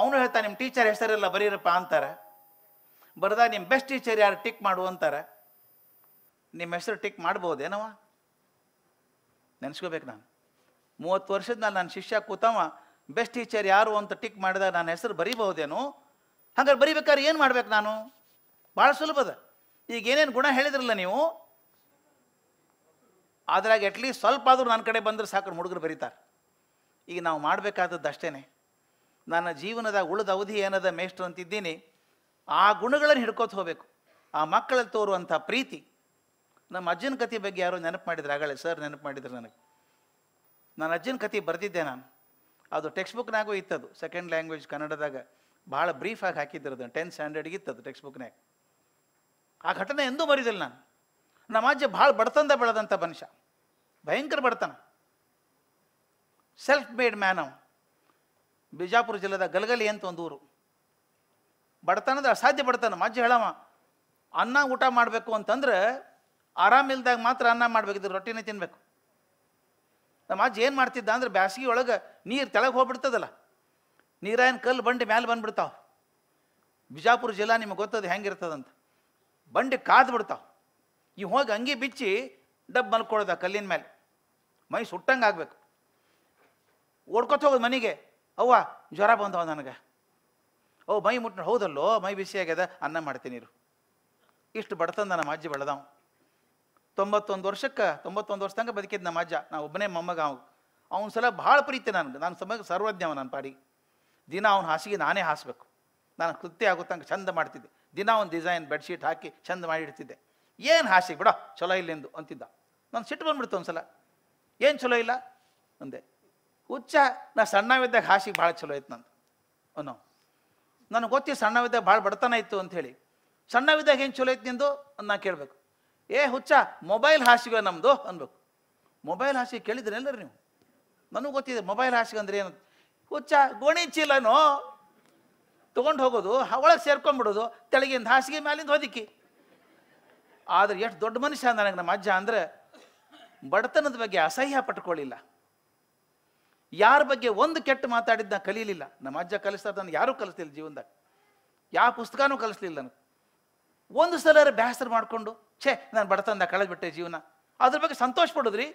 ಅವನು ಹೇಳ್ತಾನೆ ನಿಮ್ಮ ಟೀಚರ್ ಹೆಸರೆಲ್ಲ ಬರೀರಪ್ಪ ಅಂತಾರೆ ಬರೆದಾಗ ನಿಮ್ಮ ಬೆಸ್ಟ್ ಟೀಚರ್ ಯಾರು ಟಿಕ್ ಮಾಡು ಅಂತಾರೆ ನಿಮ್ಮ ಹೆಸರು ಟಿಕ್ ಮಾಡ್ಬೋದೇನವ ನೆನೆಸ್ಕೋಬೇಕು ನಾನು ಮೂವತ್ತು ವರ್ಷದ ನಾನು ನನ್ನ ಶಿಷ್ಯ ಕೂತವ ಬೆಸ್ಟ್ ಟೀಚರ್ ಯಾರು ಅಂತ ಟಿಕ್ ಮಾಡಿದಾಗ ನನ್ನ ಹೆಸರು ಬರೀಬಹುದೇನು ಹಾಗಾದ್ರೆ ಬರೀಬೇಕಾದ್ರೆ ಏನು ಮಾಡ್ಬೇಕು ನಾನು ಭಾಳ ಸುಲಭದ ಈಗ ಏನೇನು ಗುಣ ಹೇಳಿದ್ರಲ್ಲ ನೀವು ಅದ್ರಾಗ ಅಟ್ಲೀಸ್ಟ್ ಸ್ವಲ್ಪ ಆದರೂ ನನ್ನ ಕಡೆ ಬಂದರೆ ಸಾಕು ಹುಡುಗರು ಬರೀತಾರೆ ಈಗ ನಾವು ಮಾಡಬೇಕಾದದ್ದು ಅಷ್ಟೇ ನನ್ನ ಜೀವನದ ಉಳಿದ ಅವಧಿ ಏನದ ಮೇಷ್ಟ್ರು ಅಂತಿದ್ದೀನಿ ಆ ಗುಣಗಳನ್ನು ಹಿಡ್ಕೊತ ಹೋಗಬೇಕು ಆ ಮಕ್ಕಳಲ್ಲಿ ತೋರುವಂಥ ಪ್ರೀತಿ ನಮ್ಮ ಅಜ್ಜನ ಕತೆ ಬಗ್ಗೆ ಯಾರೋ ನೆನಪು ಮಾಡಿದ್ರು ಆಗಲೇ ಸರ್ ನೆನಪು ಮಾಡಿದ್ರು ನನಗೆ ನನ್ನ ಅಜ್ಜನ ಕಥೆ ಬರೆದಿದ್ದೆ ನಾನು ಅದು ಟೆಕ್ಸ್ಟ್ ಬುಕ್ನಾಗೂ ಇತ್ತದು ಸೆಕೆಂಡ್ ಲ್ಯಾಂಗ್ವೇಜ್ ಕನ್ನಡದಾಗ ಭಾಳ ಬ್ರೀಫಾಗಿ ಹಾಕಿದ್ದರು ಅದು ಟೆಂತ್ ಸ್ಟ್ಯಾಂಡರ್ಡ್ಗೆ ಇತ್ತದು ಟೆಕ್ಸ್ಟ್ ಬುಕ್ನಾಗ ಆ ಘಟನೆ ಎಂದೂ ಬರೀದಿಲ್ಲ ನಾನು ನಮ್ಮ ಅಜ್ಜ ಭಾಳ ಬಡತನದ ಬೆಳೆದಂಥ ಮನುಷ್ಯ ಭಯಂಕರ ಬಡತನ ಸೆಲ್ಫ್ ಮೇಡ್ ಮ್ಯಾನ್ ಅವನು ಬಿಜಾಪುರ ಜಿಲ್ಲೆದ ಗಲಗಲಿ ಅಂತ ಒಂದು ಊರು ಬಡತನದ ಅಸಾಧ್ಯ ಬಡತನ ಮಜ್ಜಿ ಹೇಳವ ಅನ್ನ ಊಟ ಮಾಡಬೇಕು ಅಂತಂದ್ರೆ ಆರಾಮಿಲ್ದಾಗ ಮಾತ್ರ ಅನ್ನ ಮಾಡ್ಬೇಕಿದ್ರೆ ರೊಟ್ಟಿನೇ ತಿನ್ನಬೇಕು ನಮ್ಮ ಅಜ್ಜಿ ಏನು ಮಾಡ್ತಿದ್ದ ಅಂದ್ರೆ ಬ್ಯಾಸಗಿ ಒಳಗೆ ನೀರು ತೆಳಗೆ ಹೋಗ್ಬಿಡ್ತದಲ್ಲ ನೀರಾಯನ್ ಕಲ್ಲು ಬಂಡಿ ಮ್ಯಾಲೆ ಬಂದ್ಬಿಡ್ತಾವ ಬಿಜಾಪುರ ಜಿಲ್ಲಾ ನಿಮಗೆ ಗೊತ್ತದ ಹೆಂಗಿರ್ತದಂತ ಬಂಡಿ ಕಾದು ಬಿಡ್ತಾವ ಈ ಹೋಗಿ ಅಂಗಿ ಬಿಚ್ಚಿ ಡಬ್ ಮಲ್ಕೊಳ್ಳೋದ ಕಲ್ಲಿನ ಮೇಲೆ ಮೈ ಸುಟ್ಟಂಗೆ ಆಗಬೇಕು ಓಡ್ಕೊತ ಹೋಗೋದು ಮನೆಗೆ ಅವ್ವ ಜ್ವರ ಬಂದವ ನನಗೆ ಓ ಮೈ ಮುಟ್ಟ ಹೌದಲ್ಲೋ ಮೈ ಬಿಸಿ ಆಗ್ಯದ ಅನ್ನ ಮಾಡ್ತೀನಿ ನೀರು ಇಷ್ಟು ಬಡತನ ನಮ್ಮ ಅಜ್ಜಿ ಬೆಳೆದವ ತೊಂಬತ್ತೊಂದು ವರ್ಷಕ್ಕೆ ತೊಂಬತ್ತೊಂದು ವರ್ಷ ತನಕ ಬದುಕಿದ್ದು ನಮ್ಮ ಅಜ್ಜ ನಾ ಒಬ್ಬನೇ ಮೊಮ್ಮಗ ಅವ್ ಅವ್ನ ಸಲ ಭಾಳ ಪ್ರೀತಿ ನನಗೆ ನಾನು ಸಮಯ ಸರ್ವಜ್ಞವ ನನ್ನ ಪಾಡಿ ದಿನ ಅವ್ನ ಹಾಸಿಗೆ ನಾನೇ ಹಾಸಬೇಕು ನಾನು ಕೃತ್ಯ ಆಗೋ ತನಕ ಚಂದ ಮಾಡ್ತಿದ್ದೆ ದಿನ ಒಂದು ಡಿಸೈನ್ ಬೆಡ್ಶೀಟ್ ಹಾಕಿ ಚಂದ ಮಾಡಿಡ್ತಿದ್ದೆ ಏನು ಹಾಸಿಗೆ ಬಿಡೋ ಚಲೋ ಇಲ್ಲೆಂದು ಅಂತಿದ್ದ ನಾನು ಸಿಟ್ಟು ಬಂದ್ಬಿಡ್ತು ಒಂದು ಸಲ ಏನು ಚಲೋ ಇಲ್ಲ ಅಂದೆ ಹುಚ್ಚ ನಾ ಸಣ್ಣವಿದ್ದಾಗ ಹಾಸಿಗೆ ಭಾಳ ಚಲೋ ಐತೆ ನಂದು ಅನ್ನೋ ನನಗೆ ಗೊತ್ತಿ ಸಣ್ಣವಿದ್ದಾಗ ಭಾಳ ಬಡತನ ಇತ್ತು ಅಂಥೇಳಿ ಸಣ್ಣವಿದ್ದಾಗ ಏನು ಚಲೋ ಐತೆ ನಿಂದು ಅಂತ ನಾ ಕೇಳಬೇಕು ಏ ಹುಚ್ಚ ಮೊಬೈಲ್ ಹಾಸಿಗೆ ನಮ್ಮದು ಅನ್ಬೇಕು ಮೊಬೈಲ್ ಹಾಸಿಗೆ ಕೇಳಿದ್ರೆ ಎಲ್ಲರಿ ನೀವು ನನಗೆ ಗೊತ್ತಿದೆ ಮೊಬೈಲ್ ಹಾಸಿಗೆ ಅಂದ್ರೆ ಏನು ಹುಚ್ಚ ಗೋಣಿ ಚೀಲನೋ ತೊಗೊಂಡು ಹೋಗೋದು ಒಳಗೆ ಸೇರ್ಕೊಂಡ್ಬಿಡೋದು ತೆಳಗಿಂದ ಹಾಸಿಗೆ ಮ್ಯಾಲಿಂದ ಹೊದಿಕ್ಕಿ ಆದರೆ ಎಷ್ಟು ದೊಡ್ಡ ಮನುಷ್ಯ ನನಗೆ ನಮ್ಮ ಅಜ್ಜ ಅಂದರೆ ಬಡತನದ ಬಗ್ಗೆ ಅಸಹ್ಯ ಪಟ್ಕೊಳ್ಳಿಲ್ಲ ಯಾರ ಬಗ್ಗೆ ಒಂದು ಕೆಟ್ಟು ಮಾತಾಡಿದ್ದು ನಾನು ಕಲೀಲಿಲ್ಲ ನಮ್ಮ ಅಜ್ಜ ಕಲಿಸ್ತಾ ಯಾರೂ ಕಲಿಸ್ತಿಲ್ಲ ಜೀವನದಾಗ ಯಾವ ಪುಸ್ತಕನೂ ಕಲಿಸ್ಲಿಲ್ಲ ನನಗೆ ಒಂದು ಸಲ ಬೇಸರ ಮಾಡಿಕೊಂಡು ಛೇ ನಾನು ಬಡತನ ಕಳೆದ್ಬಿಟ್ಟೆ ಜೀವನ ಅದ್ರ ಬಗ್ಗೆ ಸಂತೋಷ ಪಡೋದ್ರಿ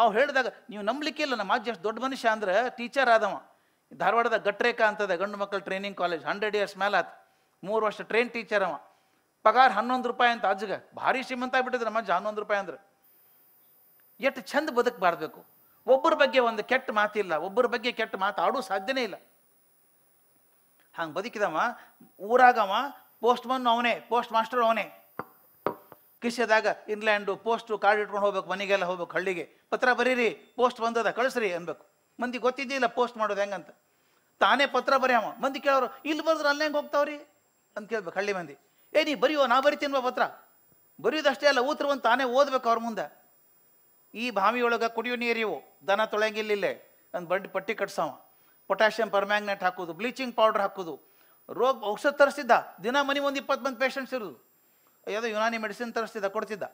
ಅವ್ರು ಹೇಳಿದಾಗ ನೀವು ನಂಬಲಿಕ್ಕೆ ಇಲ್ಲ ನಮ್ಮ ಅಜ್ಜ ಎಷ್ಟು ದೊಡ್ಡ ಮನುಷ್ಯ ಅಂದ್ರೆ ಟೀಚರ್ ಆದವ ಧಾರವಾಡದ ಗಟ್ರೇಕ ಅಂತದ ಗಂಡು ಮಕ್ಕಳ ಟ್ರೈನಿಂಗ್ ಕಾಲೇಜ್ ಹಂಡ್ರೆಡ್ ಇಯರ್ಸ್ ಮೇಲೆ ಆತ ಮೂರು ವರ್ಷ ಟ್ರೈನ್ ಟೀಚರ್ ಅವ ಪಗಾರ್ ಹನ್ನೊಂದು ರೂಪಾಯಿ ಅಂತ ಅಜ್ಜಗ ಭಾರಿ ಶ್ರೀಮಂತ ಆಗ್ಬಿಟ್ಟಿದ್ರೆ ನಮ್ಮ ಅಜ್ಜ ಹನ್ನೊಂದು ರೂಪಾಯಿ ಅಂದ್ರೆ ಎಷ್ಟು ಚಂದ ಬದುಕಬಾರ್ಬೇಕು ಒಬ್ಬರ ಬಗ್ಗೆ ಒಂದು ಕೆಟ್ಟ ಮಾತಿಲ್ಲ ಒಬ್ಬರ ಬಗ್ಗೆ ಕೆಟ್ಟ ಮಾತಾಡೋ ಸಾಧ್ಯನೇ ಇಲ್ಲ ಹಂಗೆ ಬದುಕಿದವ ಊರಾಗವ ಪೋಸ್ಟ್ ಮನ್ ಅವನೇ ಪೋಸ್ಟ್ ಮಾಸ್ಟರ್ ಅವನೇ ಕಿಶದಾಗ ಇನ್ಲ್ಯಾಂಡು ಪೋಸ್ಟು ಕಾರ್ಡ್ ಇಟ್ಕೊಂಡು ಹೋಗ್ಬೇಕು ಮನೆಗೆಲ್ಲ ಹೋಗ್ಬೇಕು ಹಳ್ಳಿಗೆ ಪತ್ರ ಬರೀರಿ ಪೋಸ್ಟ್ ಬಂದದ ಕಳಿಸ್ರಿ ಅನ್ಬೇಕು ಮಂದಿ ಗೊತ್ತಿದ್ದಿಲ್ಲ ಪೋಸ್ಟ್ ಮಾಡೋದು ಹೆಂಗಂತ ತಾನೇ ಪತ್ರ ಬರೆಯವ ಮಂದಿ ಕೇಳೋರು ಇಲ್ಲಿ ಬರೆದ್ರೆ ಅಲ್ಲಿ ಹೆಂಗೆ ಹೋಗ್ತಾವ್ರಿ ಅಂತ ಕೇಳ್ಬೇಕು ಹಳ್ಳಿ ಮಂದಿ ಏ ನೀ ಬರೆಯುವ ನಾ ಬರಿತೀನ್ವ ಪತ್ರ ಬರೆಯೋದಷ್ಟೇ ಅಲ್ಲ ಬಂದು ತಾನೇ ಓದ್ಬೇಕು ಅವ್ರ ಮುಂದೆ ಈ ಬಾವಿಯೊಳಗೆ ಕುಡಿಯೋ ನೀರಿವು ದನ ತೊಳೆಂಗಿಲ್ಲೇ ಅಂದ್ ಬಂಡಿ ಪಟ್ಟಿ ಕಟ್ಸವ ಪೊಟ್ಯಾಷಿಯಂ ಪರ್ಮ್ಯಾಗ್ನೆಟ್ ಹಾಕೋದು ಬ್ಲೀಚಿಂಗ್ ಪೌಡರ್ ಹಾಕೋದು ರೋಗ ಔಷಧ ತರಿಸಿದ್ದ ದಿನ ಮನೆ ಒಂದು ಇಪ್ಪತ್ತು ಮಂದಿ ಪೇಷಂಟ್ಸ್ ಇರೋದು ಯಾವುದೋ ಯುನಾನಿ ಮೆಡಿಸಿನ್ ತರಿಸ್ತಿದ್ದ ಕೊಡ್ತಿದ್ದ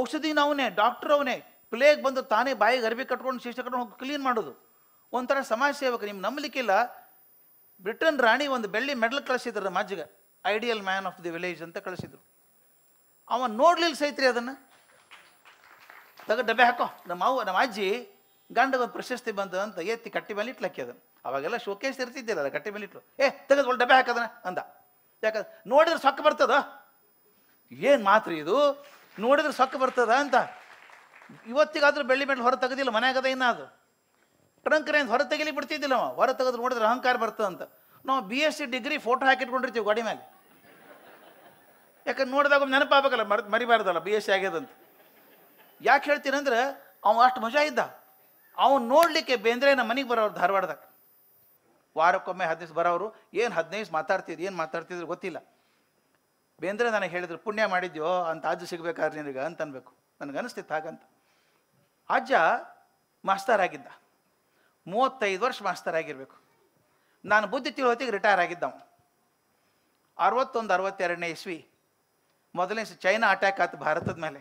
ಔಷಧಿನವನೇ ಡಾಕ್ಟರ್ ಅವನೇ ಪ್ಲೇಗ್ ಬಂದು ತಾನೇ ಬಾಯಿಗೆ ಅರ್ಬಿ ಕಟ್ಕೊಂಡು ಶೀಶ ಕಟ್ಕೊಂಡು ಹೋಗಿ ಕ್ಲೀನ್ ಮಾಡೋದು ಒಂಥರ ಸಮಾಜ ಸೇವಕ ನಿಮ್ಗೆ ನಂಬಲಿಕ್ಕಿಲ್ಲ ಬ್ರಿಟನ್ ರಾಣಿ ಒಂದು ಬೆಳ್ಳಿ ಮೆಡಲ್ ಕಳಿಸಿದ್ರು ಮಜ್ಜಿಗೆ ideal man of the village ಅಂತ ಕಳಿಸಿದ್ರು ಅವನು ನೋಡ್ಲಿಲ್ಲ ಸೈತ್ರಿ ಅದನ್ನು ತಗ ಡಬ್ಬೆ ಹಾಕೋ ನಮ್ಮ ಅವ್ವ ನಮ್ಮ ಅಜ್ಜಿ ಗಂಡದ ಪ್ರಶಸ್ತಿ ಬಂದ ಅಂತ ಎತ್ತಿ ಕಟ್ಟಿ ಮೇಲೆ ಇಟ್ಲಕ್ಕಿ ಅದನ್ನು ಅವಾಗೆಲ್ಲ ಶೋಕೇಶ್ ಇರ್ತಿದ್ದಿಲ್ಲ ಅದ ಕಟ್ಟಿ ಮೇಲೆ ಇಟ್ಲು ಏ ತೆಗೆದು ಒಳ್ಳೆ ಡಬ್ಬೆ ಹಾಕದನ ಅಂದ ಯಾಕಂದ್ರೆ ನೋಡಿದ್ರೆ ಸೊಕ್ಕ ಬರ್ತದ ಏನು ಮಾತ್ರ ಇದು ನೋಡಿದ್ರೆ ಸೊಕ್ಕ ಬರ್ತದ ಅಂತ ಇವತ್ತಿಗಾದ್ರೂ ಬೆಳ್ಳಿ ಮೇಲೆ ಹೊರ ತೆಗೆದಿಲ್ಲ ಮನೆಯಾಗದ ಇನ್ನ ಅದು ರೇಂಜ್ ಹೊರ ತೆಗಿಲಿ ಬಿಡ್ತಿದ್ದಿಲ್ಲ ಅವ ಹೊರ ತೆಗೆದು ನೋಡಿದ್ರೆ ಅಹಂಕಾರ ಬರ್ತದಂತ ಅಂತ ನಾವು B S C degree photo ಹಾಕಿಟ್ಕೊಂಡಿರ್ತೀವಿ ಗಾಡಿ ಮೇಲೆ ಯಾಕಂದ್ರೆ ನೋಡಿದಾಗ ನೆನಪಾಗಬೇಕಲ್ಲ ಮರಿ ಮರಿಬಾರ್ದಲ್ಲ ಬಿ ಎಸ್ ಸಿ ಆಗ್ಯದಂತ ಯಾಕೆ ಹೇಳ್ತೀನಂದ್ರೆ ಅವ ಅಷ್ಟು ಮಜಾ ಇದ್ದ ಅವನು ನೋಡಲಿಕ್ಕೆ ನಮ್ಮ ಮನೆಗೆ ಬರೋರು ಧಾರವಾಡದಾಗ ವಾರಕ್ಕೊಮ್ಮೆ ಹದಿನೈದು ಬರೋರು ಏನು ಹದಿನೈದು ಮಾತಾಡ್ತಿದ್ರು ಏನು ಮಾತಾಡ್ತಿದ್ರು ಗೊತ್ತಿಲ್ಲ ಬೇಂದ್ರೆ ನನಗೆ ಹೇಳಿದ್ರು ಪುಣ್ಯ ಮಾಡಿದ್ಯೋ ಅಂತ ಅಜ್ಜ ಸಿಗ್ಬೇಕಾದ್ರೆ ನಿನಗೆ ಅಂತ ಅನ್ಬೇಕು ಅನಿಸ್ತಿತ್ತು ಹಾಗಂತ ಅಜ್ಜ ಮಾಸ್ತರ್ ಆಗಿದ್ದ ಮೂವತ್ತೈದು ವರ್ಷ ಮಾಸ್ತರ್ ಆಗಿರ್ಬೇಕು ನಾನು ಬುದ್ಧಿ ತಿಳ್ ಹೊತ್ತಿಗೆ ರಿಟೈರ್ ಆಗಿದ್ದ ಅವನು ಅರವತ್ತೊಂದು ಅರವತ್ತೆರಡನೇ ಇಸ್ವಿ ಮೊದಲನೇ ಚೈನಾ ಅಟ್ಯಾಕ್ ಆಯ್ತು ಭಾರತದ ಮೇಲೆ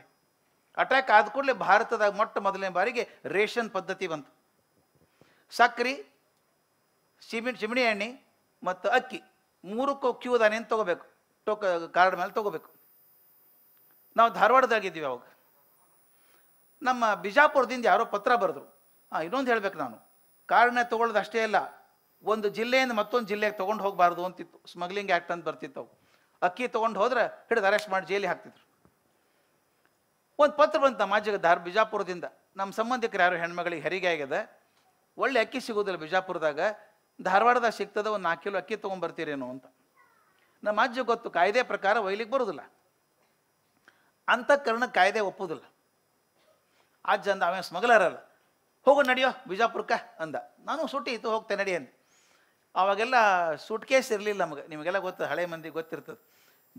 ಅಟ್ಯಾಕ್ ಆದ ಕೂಡಲೇ ಭಾರತದಾಗ ಮೊಟ್ಟ ಮೊದಲನೇ ಬಾರಿಗೆ ರೇಷನ್ ಪದ್ಧತಿ ಬಂತು ಸಕ್ರೆ ಸಿಮಿ ಚಿಮಣಿ ಎಣ್ಣೆ ಮತ್ತು ಅಕ್ಕಿ ಮೂರಕ್ಕೂ ದಾನೇನು ತೊಗೋಬೇಕು ಟೋಕ ಕಾರ್ಡ್ ಮೇಲೆ ತೊಗೋಬೇಕು ನಾವು ಧಾರವಾಡದಾಗಿದ್ದೀವಿ ಅವಾಗ ನಮ್ಮ ಬಿಜಾಪುರದಿಂದ ಯಾರೋ ಪತ್ರ ಬರೆದ್ರು ಹಾಂ ಇನ್ನೊಂದು ಹೇಳಬೇಕು ನಾನು ಕಾರ್ಡ್ನೇ ತೊಗೊಳ್ಳೋದು ಅಷ್ಟೇ ಅಲ್ಲ ಒಂದು ಜಿಲ್ಲೆಯಿಂದ ಮತ್ತೊಂದು ಜಿಲ್ಲೆಗೆ ತೊಗೊಂಡು ಹೋಗಬಾರ್ದು ಅಂತಿತ್ತು ಸ್ಮಗ್ಲಿಂಗ್ ಆ್ಯಕ್ಟ್ ಅಂತ ಬರ್ತಿತ್ತು ಅವು ಅಕ್ಕಿ ತೊಗೊಂಡು ಹೋದ್ರೆ ಹಿಡಿದು ಅರೆಸ್ಟ್ ಮಾಡಿ ಜೈಲಿಗೆ ಹಾಕ್ತಿದ್ರು ಒಂದು ಪತ್ರ ಬಂತು ನಮ್ಮ ಧಾರ್ ಬಿಜಾಪುರದಿಂದ ನಮ್ಮ ಸಂಬಂಧಿಕರು ಯಾರು ಹೆಣ್ಮಗಳಿಗೆ ಹೆರಿಗೆ ಆಗಿದೆ ಒಳ್ಳೆ ಅಕ್ಕಿ ಸಿಗೋದಿಲ್ಲ ಬಿಜಾಪುರದಾಗ ಧಾರವಾಡದಾಗ ಸಿಗ್ತದ ಒಂದು ನಾಲ್ಕು ಕಿಲೋ ಅಕ್ಕಿ ತೊಗೊಂಬರ್ತೀರೇನು ಅಂತ ನಮ್ಮ ಅಜ್ಜಿ ಗೊತ್ತು ಕಾಯ್ದೆ ಪ್ರಕಾರ ಒಯ್ಲಿಕ್ಕೆ ಬರೋದಿಲ್ಲ ಅಂತ ಕರ್ಣ ಕಾಯ್ದೆ ಒಪ್ಪುದಿಲ್ಲ ಅಜ್ಜ ಅಂದ ಸ್ಮಗ್ಲರಲ್ಲ ಹೋಗು ನಡೆಯೋ ಬಿಜಾಪುರಕ್ಕೆ ಅಂದ ನಾನು ಸುಟ್ಟಿ ಇತ್ತು ಹೋಗ್ತೇನೆ ನಡಿ ಅಂತ ಅವಾಗೆಲ್ಲ ಸೂಟ್ ಕೇಸ್ ಇರಲಿಲ್ಲ ನಮಗೆ ನಿಮಗೆಲ್ಲ ಗೊತ್ತು ಹಳೆ ಮಂದಿ ಗೊತ್ತಿರ್ತದೆ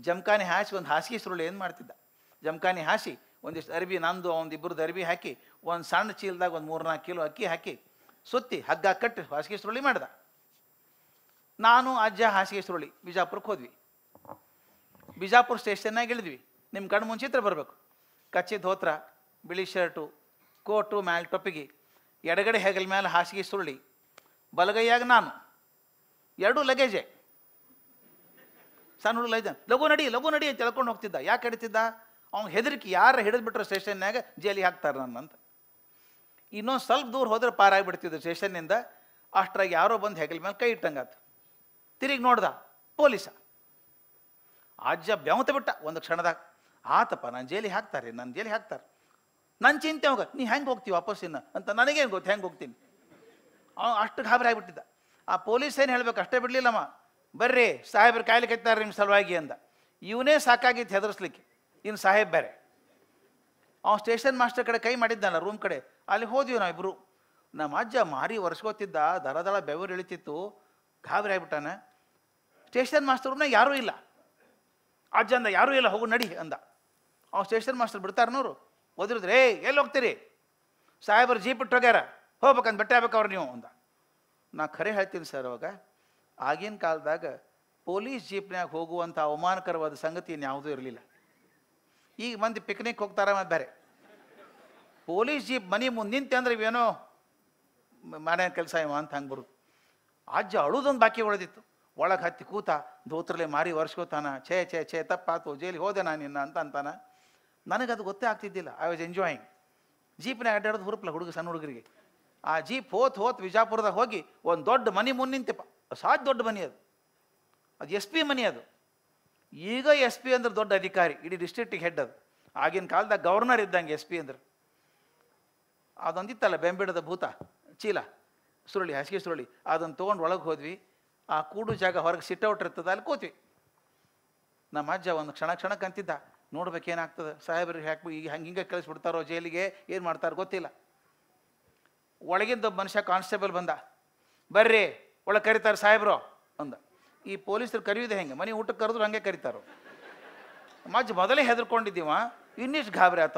ಜಮಖಾನೆ ಹಾಸಿ ಒಂದು ಹಾಸಿಗೆ ಸುರುಳಿ ಏನು ಮಾಡ್ತಿದ್ದ ಜಮಖಾನಿ ಹಾಸಿ ಒಂದಿಷ್ಟು ಅರಬಿ ನಂದು ಒಂದು ಇಬ್ಬರದ್ದು ಅರಿವಿ ಹಾಕಿ ಒಂದು ಸಣ್ಣ ಚೀಲದಾಗ ಒಂದು ಮೂರ್ನಾಲ್ಕು ಕಿಲೋ ಅಕ್ಕಿ ಹಾಕಿ ಸುತ್ತಿ ಹಗ್ಗ ಕಟ್ಟಿ ಹಾಸಿಗೆ ಸುರುಳಿ ಮಾಡ್ದ ನಾನು ಅಜ್ಜ ಹಾಸಿಗೆ ಸುರುಳಿ ಬಿಜಾಪುರಕ್ಕೆ ಹೋದ್ವಿ ಬಿಜಾಪುರ ಸ್ಟೇಷನ್ನಾಗ ಇಳಿದ್ವಿ ನಿಮ್ಮ ಕಣ್ಣು ಮುಂಚಿತ್ರ ಬರಬೇಕು ಕಚ್ಚಿ ಧೋತ್ರ ಬಿಳಿ ಶರ್ಟು ಕೋಟು ಮ್ಯಾಲ್ ಟೊಪ್ಪಿಗೆ ಎಡಗಡೆ ಹೆಗಲ ಮ್ಯಾಲೆ ಹಾಸಿಗೆ ಸುರುಳಿ ಬಲಗೈಯಾಗ ನಾನು ಎರಡೂ ಲಗೇಜೆ ಸಣ್ಣ ಹುಡುಗ ಲಗು ನಡಿ ಲಗು ನಡಿ ಅಂತ ತಿಳ್ಕೊಂಡು ಹೋಗ್ತಿದ್ದ ಯಾಕೆ ಹಿಡಿತಿದ್ದ ಅವ್ನು ಹೆದರಿಕೆ ಯಾರು ಹಿಡಿದ್ಬಿಟ್ರೆ ಸ್ಟೇಷನ್ನಾಗ ಜೈಲಿಗೆ ಹಾಕ್ತಾರೆ ನನ್ನಂತ ಇನ್ನೊಂದು ಸ್ವಲ್ಪ ದೂರ ಹೋದ್ರೆ ಪಾರಾಗಿಬಿಡ್ತಿದ್ದೆ ಸ್ಟೇಷನ್ನಿಂದ ಅಷ್ಟ್ರಾಗಿ ಯಾರೋ ಬಂದು ಹೆಗಲ ಮೇಲೆ ಕೈ ಇಟ್ಟಂಗಾತು ತಿರುಗಿ ನೋಡ್ದ ಪೊಲೀಸ ಅಜ್ಜ ಬೆವತ ಬಿಟ್ಟ ಒಂದು ಕ್ಷಣದಾಗ ಆತಪ್ಪ ನಾನು ಜೈಲಿಗೆ ಹಾಕ್ತಾರೆ ನನ್ನ ಜೈಲಿ ಹಾಕ್ತಾರೆ ನನ್ನ ಚಿಂತೆ ಹೋಗ ನೀ ಹೆಂಗೆ ಹೋಗ್ತೀವಿ ಇನ್ನು ಅಂತ ನನಗೇನು ಗೊತ್ತು ಹೆಂಗೆ ಹೋಗ್ತೀನಿ ಅವ್ನು ಅಷ್ಟು ಗಾಬರಿ ಆಗಿಬಿಟ್ಟಿದ್ದ ಆ ಪೊಲೀಸ್ ಏನು ಹೇಳಬೇಕು ಅಷ್ಟೇ ಬಿಡಲಿಲ್ಲಮ್ಮ ಬರ್ರಿ ಸಾಹೇಬ್ರು ಕಾಯ್ಲಿಕ್ಕೆ ನಿಮ್ಮ ಸಲುವಾಗಿ ಅಂದ ಇವನೇ ಸಾಕಾಗಿತ್ತು ಹೆದರ್ಸ್ಲಿಕ್ಕೆ ಇನ್ನು ಸಾಹೇಬ್ ಬೇರೆ ಅವ್ನು ಸ್ಟೇಷನ್ ಮಾಸ್ಟರ್ ಕಡೆ ಕೈ ಮಾಡಿದ್ದಲ್ಲ ರೂಮ್ ಕಡೆ ಅಲ್ಲಿ ನಾವು ನಾವಿಬ್ಬರು ನಮ್ಮ ಅಜ್ಜ ಮಾರಿ ಒರೆಸ್ಕೋತಿದ್ದ ದರ ದಳ ಬೆವರು ಇಳಿತಿತ್ತು ಗಾಬರಿ ಆಗ್ಬಿಟ್ಟಾನೆ ಸ್ಟೇಷನ್ ಮಾಸ್ಟರ್ ಯಾರೂ ಇಲ್ಲ ಅಜ್ಜ ಅಂದ ಯಾರೂ ಇಲ್ಲ ಹೋಗು ನಡಿ ಅಂದ ಅವ್ನು ಸ್ಟೇಷನ್ ಮಾಸ್ಟರ್ ಬಿಡ್ತಾರನವ್ರು ಓದಿರಿದ್ರೆ ಏ ಎಲ್ಲಿ ಹೋಗ್ತೀರಿ ಸಾಹೇಬರು ಜೀಪ್ ಇಟ್ಟು ಹೋಗ್ಯಾರ ಹೋಗ್ಬೇಕಂತ ಬೆಟ್ಟ ಆಗ್ಬೇಕು ನೀವು ಅಂದ ನಾ ಖರೆ ಹೇಳ್ತೀನಿ ಸರ್ ಅವಾಗ ಆಗಿನ ಕಾಲದಾಗ ಪೊಲೀಸ್ ಜೀಪ್ನಾಗ ಹೋಗುವಂಥ ಅವಮಾನಕರವಾದ ಸಂಗತಿ ಇನ್ಯಾವುದೂ ಇರಲಿಲ್ಲ ಈಗ ಮಂದಿ ಪಿಕ್ನಿಕ್ ಹೋಗ್ತಾರ ಬೇರೆ ಪೊಲೀಸ್ ಜೀಪ್ ಮನೆ ಮುಂದೆ ನಿಂತೆ ಅಂದ್ರೆ ಇವೇನೋ ಮಾಡ್ಯಾನ ಕೆಲಸ ಇವ ಅಂತ ಹಂಗೆ ಬರುತ್ತೆ ಅಜ್ಜ ಅಳುದೊಂದು ಬಾಕಿ ಉಳಿದಿತ್ತು ಒಳಗೆ ಹತ್ತಿ ಕೂತ ದೋತ್ರಲೆ ಮಾರಿ ವರ್ಷಕೋತಾನ ಛೇ ಛೇ ಛೇ ತಪ್ಪಾತು ಜೈಲಿ ಹೋದೆ ನಾನು ನಿನ್ನ ಅಂತ ಅಂತಾನ ಅದು ಗೊತ್ತೇ ಆಗ್ತಿದ್ದಿಲ್ಲ ಐ ವಾಸ್ ಎಂಜಾಯಿಂಗ್ ಜೀಪ್ನ ಅಡ್ಡಾಡೋದು ಹುರುಪ್ಲ ಹುಡುಗ ಸಣ್ಣ ಹುಡುಗರಿಗೆ ಆ ಜೀಪ್ ಹೋತ್ ಹೋತ್ ವಿಜಾಪುರದಾಗ ಹೋಗಿ ಒಂದು ದೊಡ್ಡ ಮನೆ ಮುಂದೆ ನಿಂತೆಪ್ಪ ಸಾಧ್ಯ ದೊಡ್ಡ ಮನೆ ಅದು ಅದು ಎಸ್ ಪಿ ಮನೆ ಅದು ಈಗ ಎಸ್ ಪಿ ಅಂದ್ರೆ ದೊಡ್ಡ ಅಧಿಕಾರಿ ಇಡೀ ಡಿಸ್ಟ್ರಿಕ್ಟಿಗೆ ಹೆಡ್ ಅದು ಆಗಿನ ಕಾಲದಾಗ ಗವರ್ನರ್ ಇದ್ದಂಗೆ ಎಸ್ ಪಿ ಅಂದ್ರೆ ಅದೊಂದಿತ್ತಲ್ಲ ಬೆಂಬಿಡದ ಭೂತ ಚೀಲ ಸುರುಳಿ ಹಸಿಗೆ ಸುರುಳಿ ಅದನ್ನು ತೊಗೊಂಡು ಒಳಗೆ ಹೋದ್ವಿ ಆ ಕೂಡು ಜಾಗ ಹೊರಗೆ ಸಿಟ್ಟೌಟ್ ಇರ್ತದ ಅಲ್ಲಿ ಕೂತ್ವಿ ನಮ್ಮ ಅಜ್ಜ ಒಂದು ಕ್ಷಣ ಕ್ಷಣಕ್ಕೆ ಅಂತಿದ್ದ ನೋಡ್ಬೇಕೇನಾಗ್ತದೆ ಸಾಹೇಬ್ರಿಗೆ ಹ್ಯಾಕ್ ಈಗ ಹಂಗೆ ಹಿಂಗೆ ಕಳಿಸ್ಬಿಡ್ತಾರೋ ಜೈಲಿಗೆ ಏನು ಮಾಡ್ತಾರೋ ಗೊತ್ತಿಲ್ಲ ಒಳಗಿಂದ ಮನುಷ್ಯ ಕಾನ್ಸ್ಟೇಬಲ್ ಬಂದ ಬರ್ರಿ ಒಳಗೆ ಕರಿತಾರೆ ಸಾಹೇಬ್ರು ಅಂದ ಈ ಪೊಲೀಸರು ಕರೆಯೋದು ಹೆಂಗೆ ಮನೆ ಊಟಕ್ಕೆ ಕರೆದ್ರು ಹಂಗೆ ಕರಿತಾರ ಮಜ್ಜ ಮೊದಲೇ ಹೆದರ್ಕೊಂಡಿದ್ದೀವ ಇನ್ನಿಷ್ಟು ಗಾಬರಿ ಆತ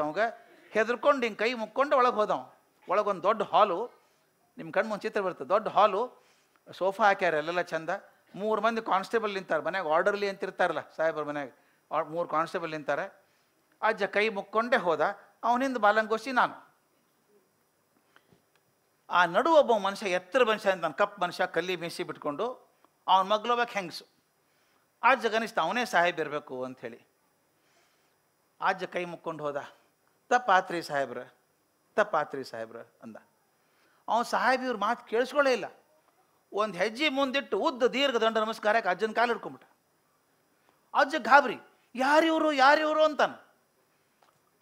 ಹೆದರ್ಕೊಂಡು ಹಿಂಗೆ ಕೈ ಮುಕ್ಕೊಂಡು ಒಳಗೆ ಹೋದವ ಒಳಗೊಂದು ದೊಡ್ಡ ಹಾಲು ನಿಮ್ಮ ಕಣ್ಣು ಮುಂಚೆ ಚಿತ್ರ ಬರ್ತದೆ ದೊಡ್ಡ ಹಾಲು ಸೋಫಾ ಹಾಕ್ಯಾರ ಎಲ್ಲೆಲ್ಲ ಚಂದ ಮೂರು ಮಂದಿ ಕಾನ್ಸ್ಟೇಬಲ್ ನಿಂತಾರೆ ಮನೆಯಾಗ ಆರ್ಡರ್ಲಿ ಅಂತಿರ್ತಾರಲ್ಲ ಸಾಹೇಬ್ರ ಮನ್ಯಾಗ ಮೂರು ಕಾನ್ಸ್ಟೇಬಲ್ ನಿಂತಾರೆ ಅಜ್ಜ ಕೈ ಮುಕ್ಕೊಂಡೇ ಹೋದ ಅವನಿಂದ ಬಾಲಂಗೋಸಿ ನಾನು ಆ ನಡು ಒಬ್ಬ ಮನುಷ್ಯ ಎತ್ತರ ಮನುಷ್ಯ ನಾನು ಕಪ್ ಮನುಷ್ಯ ಕಲ್ಲಿ ಬೀಸಿ ಬಿಟ್ಕೊಂಡು ಅವ್ನ ಮಗ್ಲೊಬ್ಬ ಹೆಂಗಸು ಅಜ್ಜ ಗನಿಸ್ತ ಅವನೇ ಇರಬೇಕು ಅಂಥೇಳಿ ಅಜ್ಜ ಕೈ ಮುಕ್ಕೊಂಡು ಹೋದ ತಪ್ಪಾತ್ರಿ ಸಾಹೇಬ್ರ ತಪ್ಪಾತ್ರಿ ಸಾಹೇಬ್ರ ಅಂದ ಅವನ ಸಾಹೇಬ್ ಇವ್ರ ಮಾತು ಕೇಳಿಸ್ಕೊಳ್ಳೇ ಇಲ್ಲ ಒಂದು ಹೆಜ್ಜೆ ಮುಂದಿಟ್ಟು ಉದ್ದ ದೀರ್ಘ ದಂಡ ನಮಸ್ಕಾರಕ್ಕೆ ಅಜ್ಜನ ಕಾಲು ಹಿಡ್ಕೊಂಬಿಟ್ಟ ಅಜ್ಜ ಗಾಬರಿ ಯಾರಿವರು ಯಾರಿವರು ಅಂತಾನೆ